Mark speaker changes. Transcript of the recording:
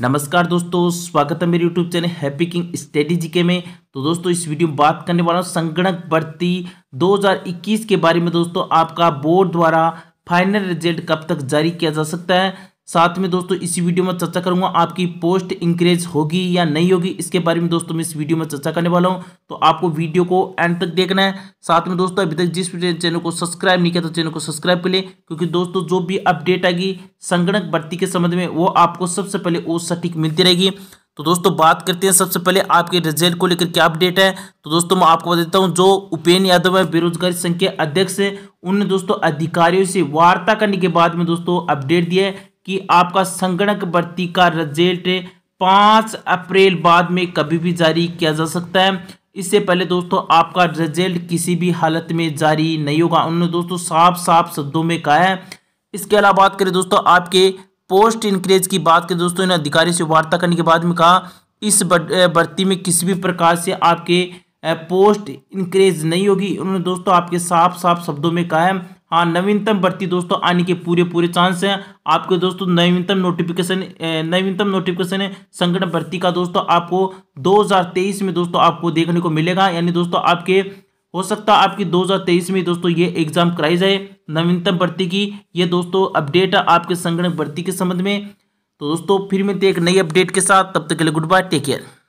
Speaker 1: नमस्कार दोस्तों स्वागत है मेरे YouTube channel happy king strategy के में तो दोस्तों इस वीडियो में बात करने वाला हूँ संगणक भर्ती 2021 के बारे में दोस्तों आपका बोर्ड द्वारा फाइनल रिजल्ट कब तक जारी किया जा सकता है साथ में दोस्तों इसी वीडियो में चर्चा करूंगा आपकी पोस्ट इंक्रेज होगी या नहीं होगी इसके बारे में दोस्तों मैं इस वीडियो में चर्चा करने वाला हूं तो आपको वीडियो को एंड तक देखना है साथ में दोस्तों अभी तक जिस चैनल को सब्सक्राइब नहीं किया तो चैनल को सब्सक्राइब कर लें क्योंकि दोस्तों जो भी अपडेट आएगी संगणक भर्ती के संबंध में वो आपको सबसे पहले वो सटीक मिलती रहेगी तो दोस्तों बात करते हैं सबसे पहले आपके रिजल्ट को लेकर क्या अपडेट है तो दोस्तों मैं आपको बता देता हूं जो उपेन्द्र यादव है बेरोजगारी संघ के अध्यक्ष है उनने दोस्तों अधिकारियों से वार्ता करने के बाद में दोस्तों अपडेट दिया है कि आपका संगणक भर्ती का रिजल्ट पाँच अप्रैल बाद में कभी भी जारी किया जा सकता है इससे पहले दोस्तों आपका रिजल्ट किसी भी हालत में जारी नहीं होगा उन्होंने दोस्तों साफ साफ शब्दों में कहा है इसके अलावा बात करें दोस्तों आपके पोस्ट इंक्रेज की बात करें दोस्तों इन अधिकारी से वार्ता करने के बाद में कहा इस भर्ती में किसी भी प्रकार से आपके पोस्ट इंक्रेज नहीं होगी उन्होंने दोस्तों आपके साफ साफ शब्दों में कहा है हाँ नवीनतम भर्ती दोस्तों आने के पूरे पूरे चांस हैं आपके दोस्तों नवीनतम नोटिफिकेशन नवीनतम नोटिफिकेशन है संगठन भर्ती का दोस्तों आपको 2023 में दोस्तों आपको देखने को मिलेगा यानी दोस्तों आपके हो सकता है आपकी 2023 में दोस्तों ये एग्जाम कराई जाए नवीनतम भर्ती की ये दोस्तों अपडेट है आपके संगठन भर्ती के संबंध में तो दोस्तों फिर मिलते एक नई अपडेट के साथ तब तक के लिए गुड बाय टेक केयर